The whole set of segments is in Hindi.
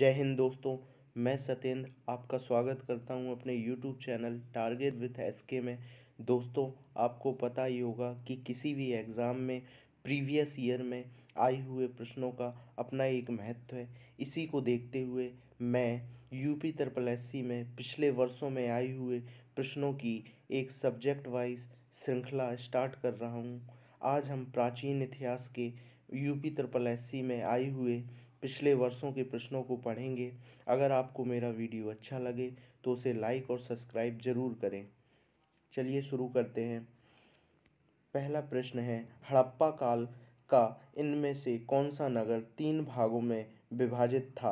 जय हिंद दोस्तों मैं सत्येंद्र आपका स्वागत करता हूं अपने YouTube channel target with S K में दोस्तों आपको पता ही होगा कि किसी भी एग्ज़ाम में प्रीवियस ईयर में आए हुए प्रश्नों का अपना एक महत्व है इसी को देखते हुए मैं यूपी त्रिपल एस में पिछले वर्षों में आए हुए प्रश्नों की एक सब्जेक्ट वाइज श्रृंखला स्टार्ट कर रहा हूँ आज हम प्राचीन इतिहास के यूपी त्रिपल एस में आए हुए पिछले वर्षों के प्रश्नों को पढ़ेंगे अगर आपको मेरा वीडियो अच्छा लगे तो उसे लाइक और सब्सक्राइब ज़रूर करें चलिए शुरू करते हैं पहला प्रश्न है हड़प्पा काल का इनमें से कौन सा नगर तीन भागों में विभाजित था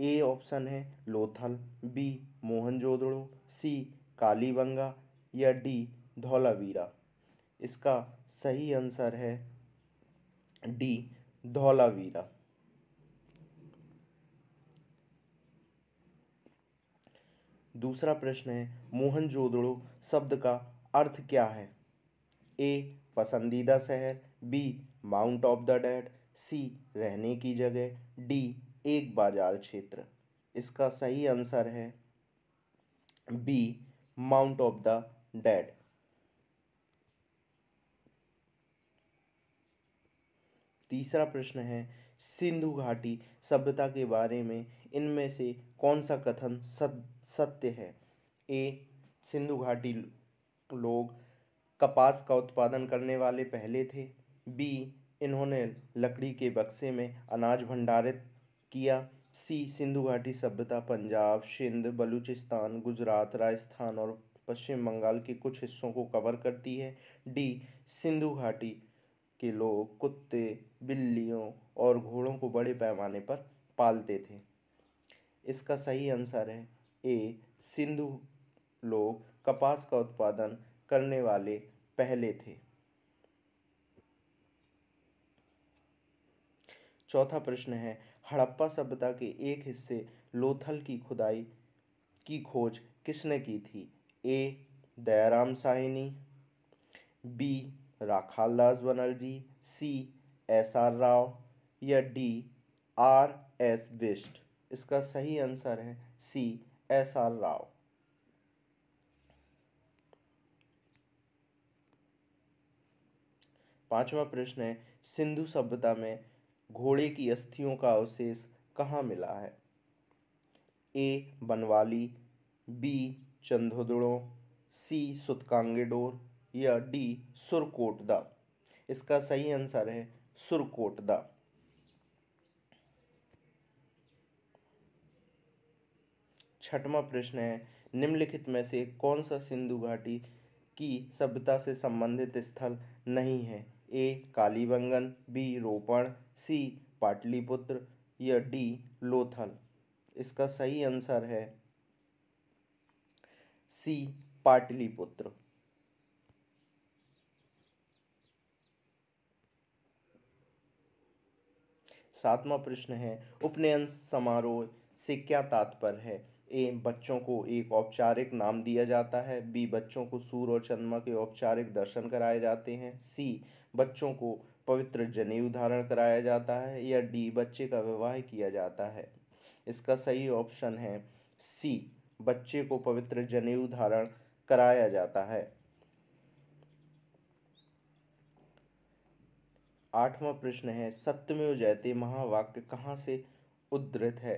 ए ऑप्शन है लोथल बी मोहनजोदड़ो सी कालीबंगा या डी धौलावीरा इसका सही आंसर है डी धौलावीरा दूसरा प्रश्न है मोहनजोदड़ो शब्द का अर्थ क्या है ए पसंदीदा शहर B mount of the dead C रहने की जगह डी एक बाजार क्षेत्र इसका सही आंसर है B mount of the dead तीसरा प्रश्न है सिंधु घाटी सभ्यता के बारे में इनमें से कौन सा कथन सत्य है ए सिंधु घाटी लोग कपास का उत्पादन करने वाले पहले थे बी इन्होंने लकड़ी के बक्से में अनाज भंडारित किया सी सिंधु घाटी सभ्यता पंजाब सिंध बलूचिस्तान गुजरात राजस्थान और पश्चिम बंगाल के कुछ हिस्सों को कवर करती है डी सिंधु घाटी के लोग कुत्ते बिल्लियों और घोड़ों को बड़े पैमाने पर पालते थे इसका सही आंसर है ए सिंधु लोग कपास का उत्पादन करने वाले पहले थे चौथा प्रश्न है हड़प्पा सभ्यता के एक हिस्से लोथल की खुदाई की खोज किसने की थी A Dayaram Sahni B Rakhal Das Banerjee C S R Rao या डी आर एस बिस्ट इसका सही आंसर है सी एस आर राव पांचवा प्रश्न है सिंधु सभ्यता में घोड़े की अस्थियों का अवशेष कहाँ मिला है ए बनवाली बी चंदोदड़ों सी सुतकांगेडोर या डी सुरकोटदा इसका सही आंसर है सुरकोटदा छठवां प्रश्न है निम्नलिखित में से कौन सा सिंधु घाटी की सभ्यता से संबंधित स्थल नहीं है ए कालीबंगन बी रोपण सी पाटलिपुत्र या डी लोथल इसका सही आंसर है सी पाटलिपुत्र सातवां प्रश्न है उपनयन समारोह से क्या तात्पर्य है ए बच्चों को एक औपचारिक नाम दिया जाता है बी बच्चों को सूर्य और चंद्रमा के औपचारिक दर्शन कराए जाते हैं सी बच्चों को पवित्र जनेऊ धारण कराया जाता है या डी बच्चे का विवाह किया जाता है इसका सही ऑप्शन है सी बच्चे को पवित्र जनेऊ धारण कराया जाता है आठवां प्रश्न है सत्यमेव जयते महावाक्य कहाँ से उद्धृत है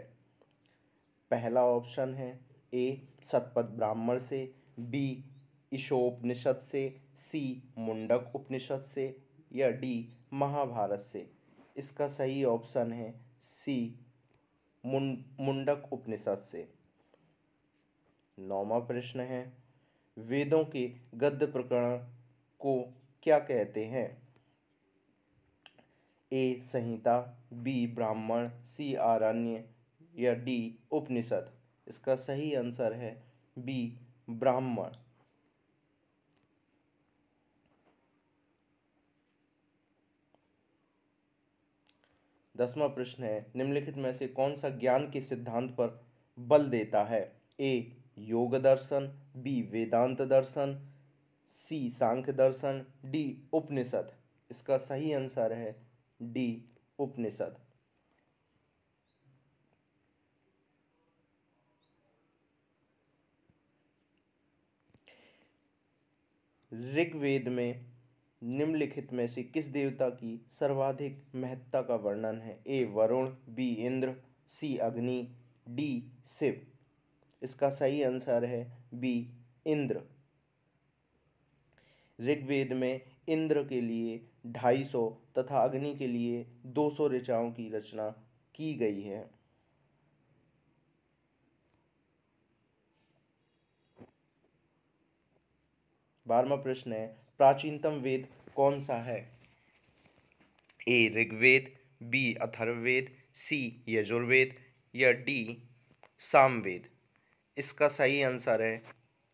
पहला ऑप्शन है ए सतपथ ब्राह्मण से बी ईशोपनिषद से सी मुंडक उपनिषद से या डी महाभारत से इसका सही ऑप्शन है सी मुंडक उपनिषद से नौवा प्रश्न है वेदों के गद्य प्रकरण को क्या कहते हैं ए संहिता बी ब्राह्मण सी आरण्य या डी उपनिषद इसका सही आंसर है बी ब्राह्मण दसवां प्रश्न है निम्नलिखित में से कौन सा ज्ञान के सिद्धांत पर बल देता है ए योग दर्शन बी वेदांत दर्शन सी सांख्य दर्शन डी उपनिषद इसका सही आंसर है डी उपनिषद ऋग्वेद में निम्नलिखित में से किस देवता की सर्वाधिक महत्ता का वर्णन है A Varun B Indra C Agni D Shiv इसका सही आंसर है बी इंद्र ऋग्वेद में इंद्र के लिए ढाई सौ तथा अग्नि के लिए दो सौ ऋचाओं की रचना की गई है बारहवा प्रश्न है प्राचीनतम वेद कौन सा है A Rigveda B Atharvaveda C Yajurveda या डी सामवेद इसका सही आंसर है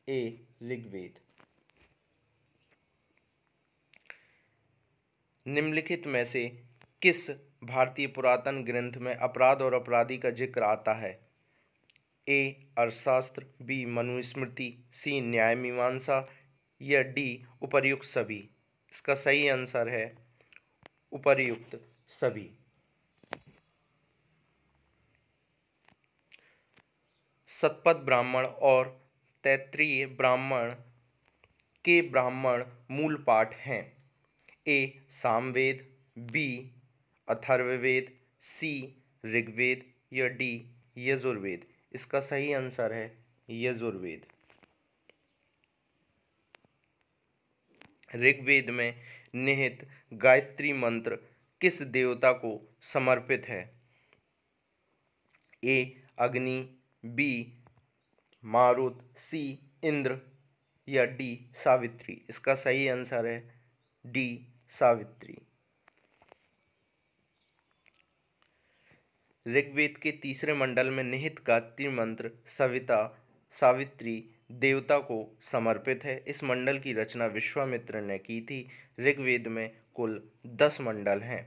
ए ऋग्वेद निम्नलिखित में से किस भारतीय पुरातन ग्रंथ में अपराध और अपराधी का जिक्र आता है ए अर्थशास्त्र बी मनुस्मृति सी न्याय मीमांसा या डी उपर्युक्त सभी इसका सही आंसर है उपर्युक्त सभी सतपथ ब्राह्मण और तैत्रीय ब्राह्मण के ब्राह्मण मूल पाठ हैं A Samaveda B Atharvaveda C Rigveda या डी यजुर्वेद इसका सही आंसर है यजुर्वेद ऋग्वेद में निहित गायत्री मंत्र किस देवता को समर्पित है ए अग्नि बी मारुत सी इंद्र या डी सावित्री इसका सही आंसर है डी सावित्री ऋग्वेद के तीसरे मंडल में निहित गायत्री मंत्र सविता सावित्री देवता को समर्पित है इस मंडल की रचना विश्वामित्र ने की थी ऋग्वेद में कुल दस मंडल हैं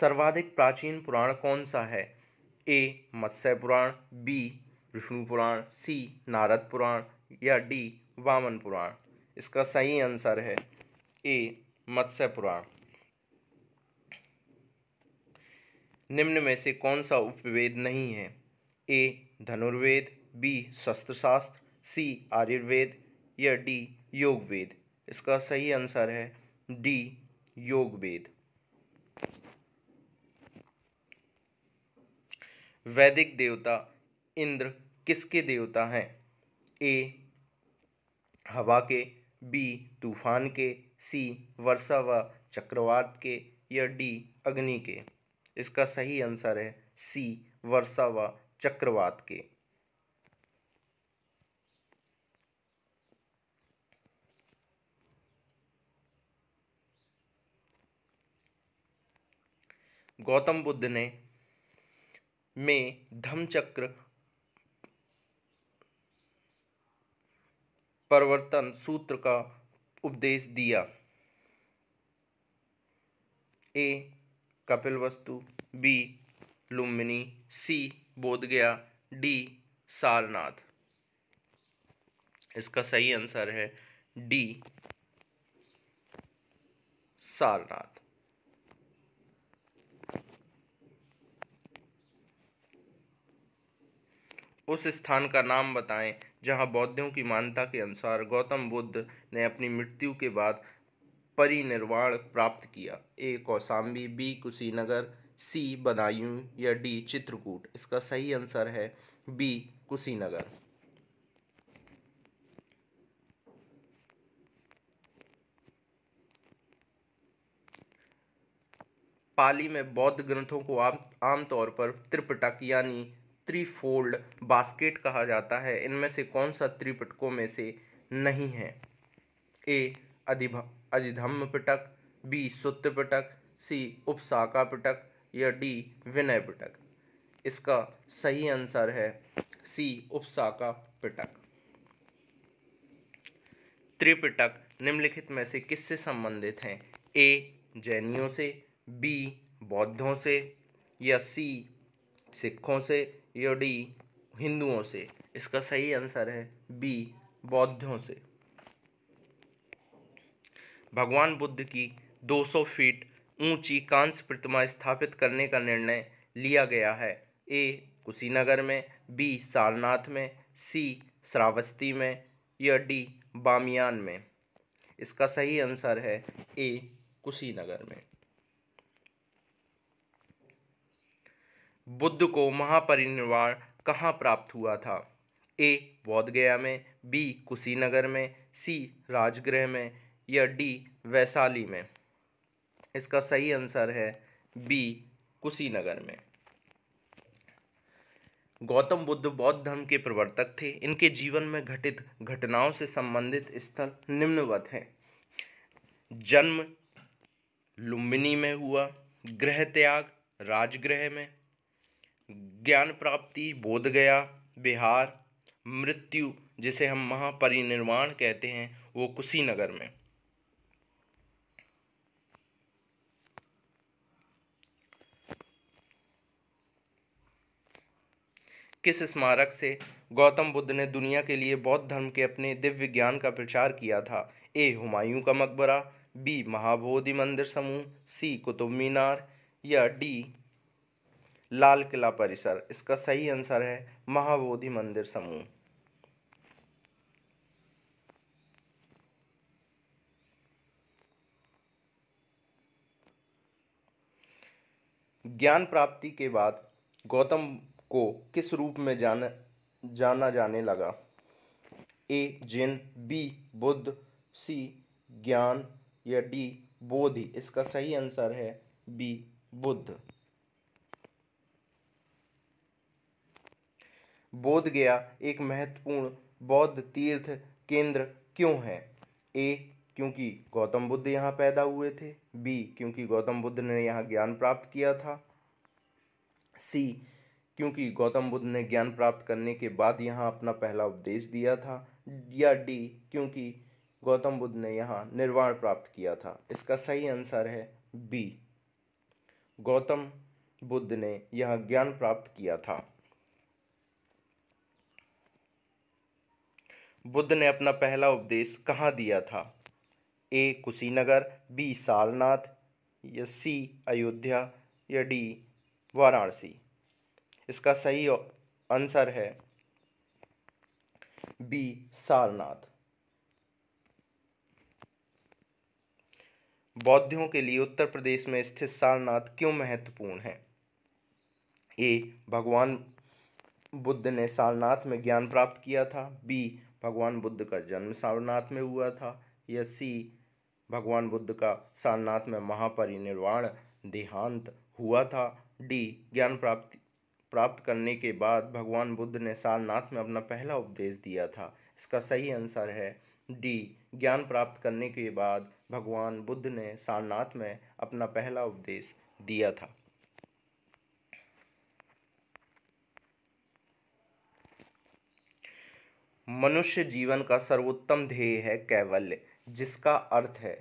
सर्वाधिक प्राचीन पुराण कौन सा है A Matsya Purana B Vishnu Purana C Narada Purana या डी वामन पुराण इसका सही आंसर है ए मत्स्य पुराण निम्न में से कौन सा उपवेद नहीं है ए धनुर्वेद बी शस्त्रशास्त्र सी आयुर्वेद या डी योग वेद इसका सही आंसर है डी योग वेद वैदिक देवता इंद्र किसके देवता हैं ए हवा के बी तूफान के सी वर्षा व चक्रवात के या डी अग्नि के इसका सही आंसर है सी वर्षा व चक्रवात के गौतम बुद्ध ने में धम्मचक्र प्रवर्तन सूत्र का उपदेश दिया A Kapilavastu B Lumbini C Bodhgaya D Sarnath इसका सही आंसर है डी सारनाथ उस स्थान का नाम बताएं जहां बौद्धों की मान्यता के अनुसार गौतम बुद्ध ने अपनी मृत्यु के बाद परिनिर्वाण प्राप्त किया A Kausambi B Kushinagar C Badaun या डी चित्रकूट इसका सही आंसर है बी कुशीनगर पाली में बौद्ध ग्रंथों को आमतौर आम पर त्रिपटक यानी त्रिफोल्ड बास्केट कहा जाता है इनमें से कौन सा त्रिपटकों में से नहीं है ए अधिधम्म पिटक बी सुत्य पिटक सी उपसाका पिटक या डी विनय पिटक इसका सही आंसर है सी उपसाका पिटक त्रिपिटक निम्नलिखित में से किससे संबंधित हैं ए जैनियों से बी बौद्धों से या सी सिखों से या डी हिंदुओं से इसका सही आंसर है बी बौद्धों से भगवान बुद्ध की 200 फीट ऊंची कांस्य प्रतिमा स्थापित करने का निर्णय लिया गया है ए कुशीनगर में बी सारनाथ में सी श्रावस्ती में या डी बामियान में इसका सही आंसर है ए कुशीनगर में बुद्ध को महापरिनिर्वाण कहाँ प्राप्त हुआ था ए बौद्धगया में बी कुशीनगर में सी राजगृह में या डी वैशाली में इसका सही आंसर है बी कुशीनगर में गौतम बुद्ध बौद्ध धर्म के प्रवर्तक थे इनके जीवन में घटित घटनाओं से संबंधित स्थल निम्नवत हैं जन्म लुम्बिनी में हुआ गृह त्याग राजगृह में ज्ञान प्राप्ति बोध गया बिहार मृत्यु जिसे हम महापरिनिर्वाण कहते हैं वो कुशीनगर में किस स्मारक से गौतम बुद्ध ने दुनिया के लिए बौद्ध धर्म के अपने दिव्य ज्ञान का प्रचार किया था ए हुमायूं का मकबरा बी महाबोधि मंदिर समूह सी कुतुब मीनार या डी लाल किला परिसर इसका सही आंसर है महाबोधि मंदिर समूह ज्ञान प्राप्ति के बाद गौतम को किस रूप में जान जाना जाने लगा ए जिन बी बुद्ध सी ज्ञान या डी बोधि इसका सही आंसर है बी बुद्ध बोध गया एक महत्वपूर्ण बौद्ध तीर्थ केंद्र क्यों है ए क्योंकि गौतम बुद्ध यहाँ पैदा हुए थे बी क्योंकि गौतम बुद्ध ने यहाँ ज्ञान प्राप्त किया था सी क्योंकि गौतम बुद्ध ने ज्ञान प्राप्त करने के बाद यहाँ अपना पहला उपदेश दिया था या डी क्योंकि गौतम बुद्ध ने यहाँ निर्वाण प्राप्त किया था इसका सही आंसर है बी गौतम बुद्ध ने यहाँ ज्ञान प्राप्त किया था बुद्ध ने अपना पहला उपदेश कहाँ दिया था ए कुशीनगर बी सारनाथ या सी अयोध्या या डी वाराणसी इसका सही आंसर है बी सारनाथ बौद्धों के लिए उत्तर प्रदेश में स्थित सारनाथ क्यों महत्वपूर्ण है ए भगवान बुद्ध ने सारनाथ में ज्ञान प्राप्त किया था बी भगवान बुद्ध का जन्म सारनाथ में हुआ था या सी भगवान बुद्ध का सारनाथ में महापरिनिर्वाण देहांत हुआ था डी ज्ञान प्राप्ति प्राप्त करने के बाद भगवान बुद्ध ने सारनाथ में अपना पहला उपदेश दिया था इसका सही आंसर है डी ज्ञान प्राप्त करने के बाद भगवान बुद्ध ने सारनाथ में अपना पहला उपदेश दिया था मनुष्य जीवन का सर्वोत्तम ध्येय है कैवल्य जिसका अर्थ है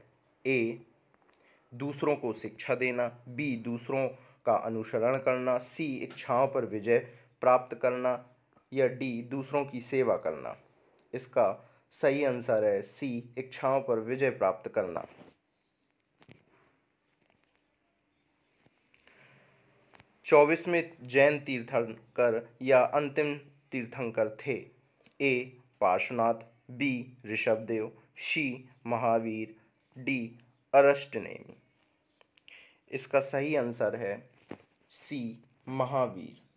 ए दूसरों को शिक्षा देना बी दूसरों का अनुसरण करना सी इच्छाओं पर विजय प्राप्त करना या डी दूसरों की सेवा करना इसका सही आंसर है सी इच्छाओं पर विजय प्राप्त करना चौबीसवें जैन तीर्थंकर या अंतिम तीर्थंकर थे A Parshvanath B Rishabhdev C Mahavir D Arisht इसका सही आंसर है सी महावीर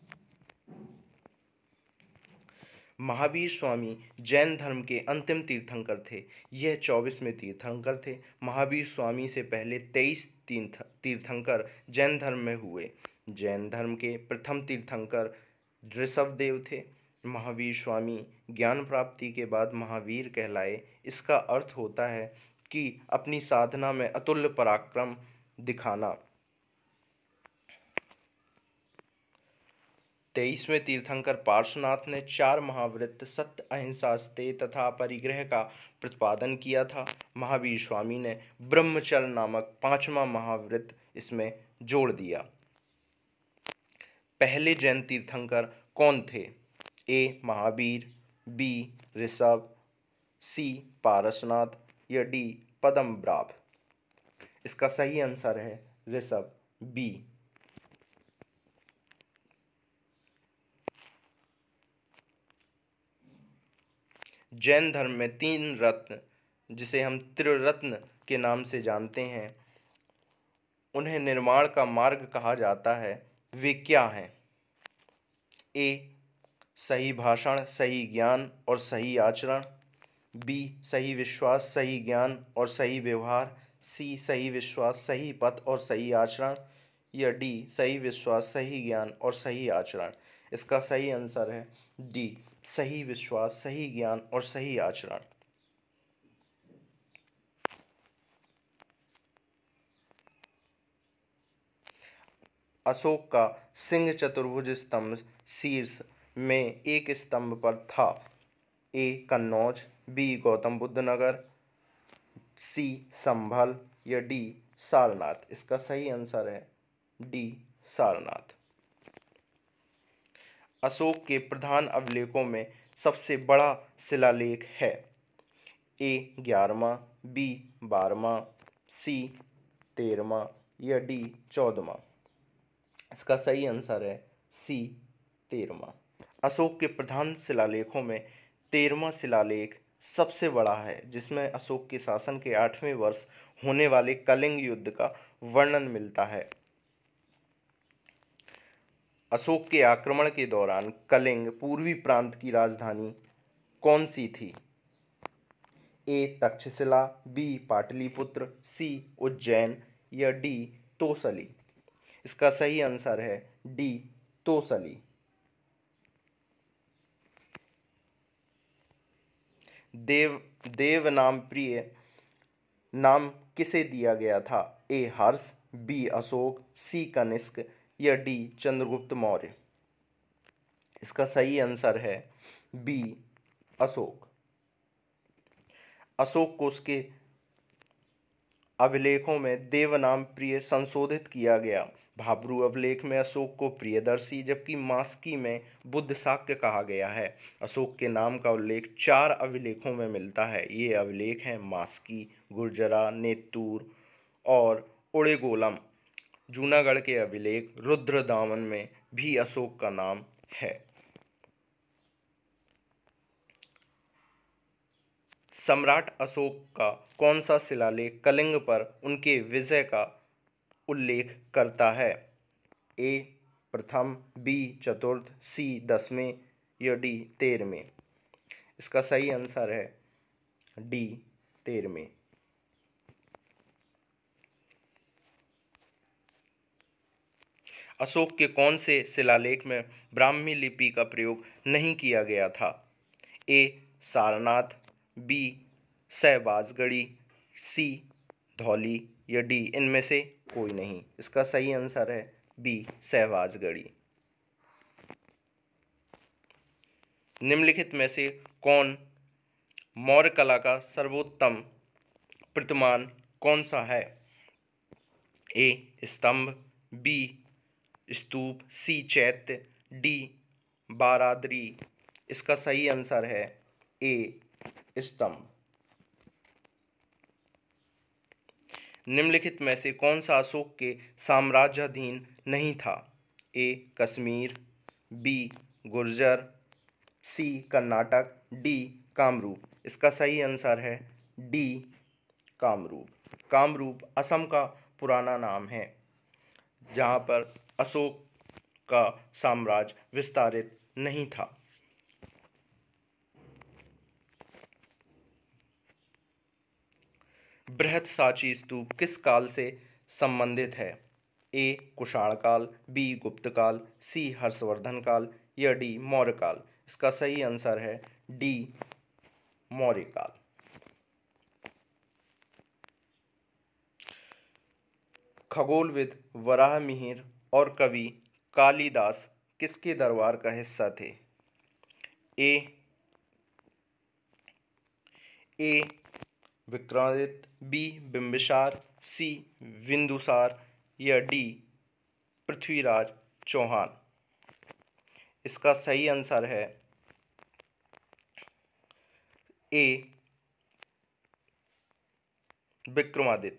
महावीर स्वामी जैन धर्म के अंतिम तीर्थंकर थे यह चौबीसवें तीर्थंकर थे महावीर स्वामी से पहले तेईस तीर्थ तीर्थंकर जैन धर्म में हुए जैन धर्म के प्रथम तीर्थंकर ऋषभदेव थे महावीर स्वामी ज्ञान प्राप्ति के बाद महावीर कहलाए इसका अर्थ होता है कि अपनी साधना में अतुल्य पराक्रम दिखाना तेईसवें तीर्थंकर पार्श्वनाथ ने चार महावृत्त सत्य अहिंसा स्ते तथा परिग्रह का प्रतिपादन किया था महावीर स्वामी ने ब्रह्मचर्य नामक पांचवा महावृत्त इसमें जोड़ दिया पहले जैन तीर्थंकर कौन थे A Mahavir B Rishabh C Parasnath या डी पदम ब्राभ इसका सही आंसर है ऋषभ बी जैन धर्म में तीन रत्न जिसे हम त्रिरत्न के नाम से जानते हैं उन्हें निर्माण का मार्ग कहा जाता है वे क्या हैं ए सही भाषण सही ज्ञान और सही आचरण बी सही विश्वास सही ज्ञान और सही व्यवहार सी सही विश्वास सही पथ और सही आचरण या डी सही विश्वास सही ज्ञान और सही आचरण इसका सही आंसर है डी सही विश्वास सही ज्ञान और सही आचरण अशोक का सिंह चतुर्भुज स्तंभ शीर्ष में एक स्तंभ पर था A Kannauj B Gautam Buddh Nagar C Sambhal या डी सारनाथ इसका सही आंसर है डी सारनाथ अशोक के प्रधान अभिलेखों में सबसे बड़ा शिलालेख है ए ग्यारहवा बी बारहवा सी तेरहवा या डी चौदहवा इसका सही आंसर है सी तेरहवा अशोक के प्रधान शिलालेखों में तेरहवा शिलालेख सबसे बड़ा है जिसमें अशोक के शासन के आठवें वर्ष होने वाले कलिंग युद्ध का वर्णन मिलता है अशोक के आक्रमण के दौरान कलिंग पूर्वी प्रांत की राजधानी कौन सी थी A Takshashila B Pataliputra C Ujjain या डी तोसली इसका सही आंसर है डी तोसली देव देव नाम प्रिय नाम किसे दिया गया था A Harsha B Ashoka C Kanishka या डी चंद्रगुप्त मौर्य इसका सही आंसर है बी अशोक अशोक को उसके अभिलेखों में देवनाम प्रिय संशोधित किया गया भाबरू अभिलेख में अशोक को प्रियदर्शी जबकि मास्की में बुद्ध शाक्य कहा गया है अशोक के नाम का उल्लेख चार अभिलेखों में मिलता है ये अभिलेख हैं मास्की गुर्जरा नेतूर और ओड़ेगोलम जूनागढ़ के अभिलेख रुद्र दामन में भी अशोक का नाम है सम्राट अशोक का कौन सा शिलालेख कलिंग पर उनके विजय का उल्लेख करता है ए प्रथम बी चतुर्थ सी दसवें या डी तेरहवें इसका सही आंसर है डी तेरहवें अशोक के कौन से शिलालेख में ब्राह्मी लिपि का प्रयोग नहीं किया गया था A Sarnath B Shahbazgarhi C Dhauli या डी इनमें से कोई नहीं इसका सही आंसर है बी सहवाज गढ़ी निम्नलिखित में से कौन मौर्य कला का सर्वोत्तम प्रतिमान कौन सा है ए स्तंभ बी स्तूप सी चैत्य डी बारादरी इसका सही आंसर है ए स्तंभ निम्नलिखित में से कौन सा अशोक के साम्राज्याधीन नहीं था A Kashmir B Gurjar C Karnataka D Kamarupa इसका सही आंसर है डी कामरूप कामरूप असम का पुराना नाम है जहाँ पर अशोक का साम्राज्य विस्तारित नहीं था बृहत साची स्तूप किस काल से संबंधित है ए कुशाण काल बी गुप्त काल सी हर्षवर्धन काल या डी मौर्य काल इसका सही आंसर है डी मौर्य काल खगोलविद वराह मिहिर और कवि कालिदास किसके दरबार का हिस्सा थे A A Vikramaditya B Bimbisara C Bindusara या डी पृथ्वीराज चौहान इसका सही आंसर है ए विक्रमादित्य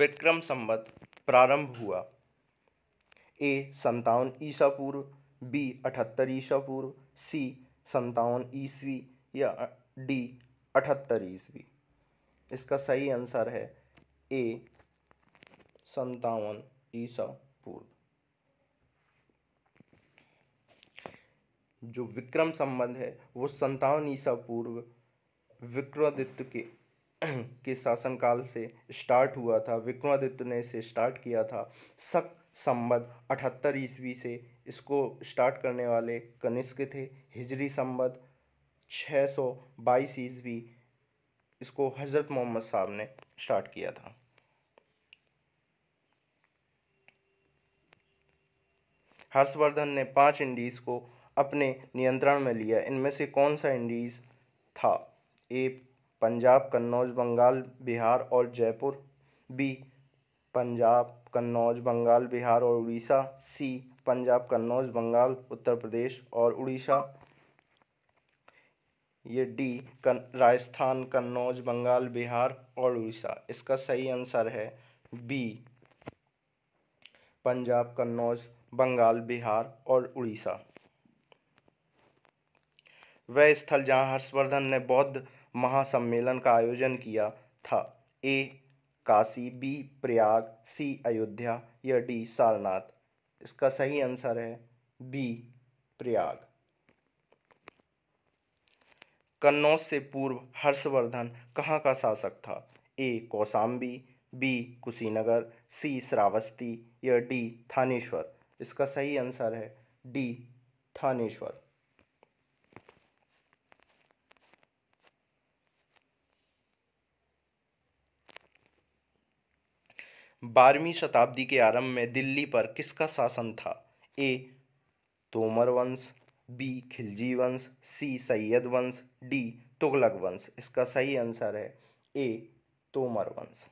विक्रम संबत प्रारंभ हुआ ए संतावन ईसा पूर्व बी अठहत्तर ईसा पूर्व सी संतावन ईस्वी या डी अठहत्तर ईस्वी इसका सही आंसर है ए संतावन ईसा पूर्व जो विक्रम संबंध है वो संतावन ईसा पूर्व विक्रमादित्य के के शासनकाल से स्टार्ट हुआ था विक्रमादित्य ने इसे स्टार्ट किया था सक संबद अठहत्तर ईस्वी से इसको स्टार्ट करने वाले कनिष्क थे हिजरी संबद छः सौ बाईस ईस्वी इसको हज़रत मोहम्मद साहब ने स्टार्ट किया था हर्षवर्धन ने पांच इंडीज़ को अपने नियंत्रण में लिया इनमें से कौन सा इंडीज़ था ए पंजाब कन्नौज बंगाल बिहार और जयपुर बी पंजाब कन्नौज बंगाल बिहार और उड़ीसा सी पंजाब कन्नौज बंगाल उत्तर प्रदेश और उड़ीसा ये डी कन, राजस्थान कन्नौज बंगाल बिहार और उड़ीसा इसका सही आंसर है बी पंजाब कन्नौज बंगाल बिहार और उड़ीसा वह स्थल जहां हर्षवर्धन ने बौद्ध महासम्मेलन का आयोजन किया था A Kashi B Prayag C Ayodhya या डी सारनाथ इसका सही आंसर है बी प्रयाग कन्नौज से पूर्व हर्षवर्धन कहाँ का शासक था A Kausambi B Kushinagar C Shravasti या डी थानेश्वर इसका सही आंसर है डी थानेश्वर बारहवीं शताब्दी के आरंभ में दिल्ली पर किसका शासन था ए तोमर वंश बी खिलजी वंश सी सैयद वंश डी तुगलक वंश इसका सही आंसर है ए तोमर वंश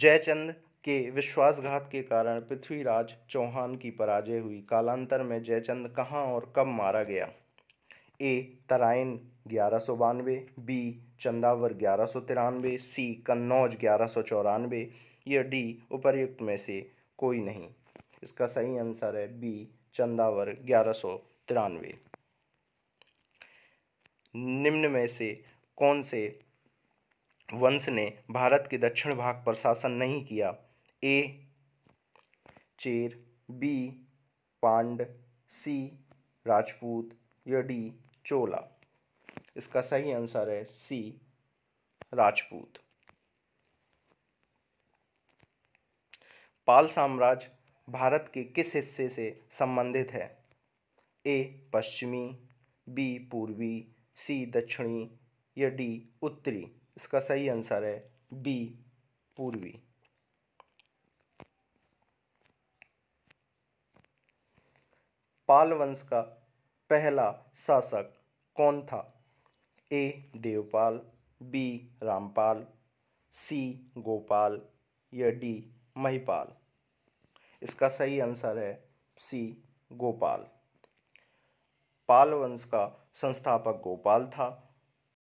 जयचंद के विश्वासघात के कारण पृथ्वीराज चौहान की पराजय हुई कालांतर में जयचंद कहाँ और कब मारा गया ए तराइन ग्यारह सौ बानवे बी चंदावर ग्यारह सौ तिरानवे सी कन्नौज ग्यारह सौ चौरानवे या डी उपर्युक्त में से कोई नहीं इसका सही आंसर है बी चंदावर ग्यारह सौ तिरानवे निम्न में से कौन से वंश ने भारत के दक्षिण भाग पर शासन नहीं किया A Chera B Pandya C Rajput या डी चोला इसका सही आंसर है सी राजपूत पाल साम्राज्य भारत के किस हिस्से से संबंधित है ए पश्चिमी बी पूर्वी सी दक्षिणी या डी उत्तरी इसका सही आंसर है बी पूर्वी पाल वंश का पहला शासक कौन था A Devpal B Rampal C Gopal या डी महिपाल इसका सही आंसर है सी गोपाल पाल वंश का संस्थापक गोपाल था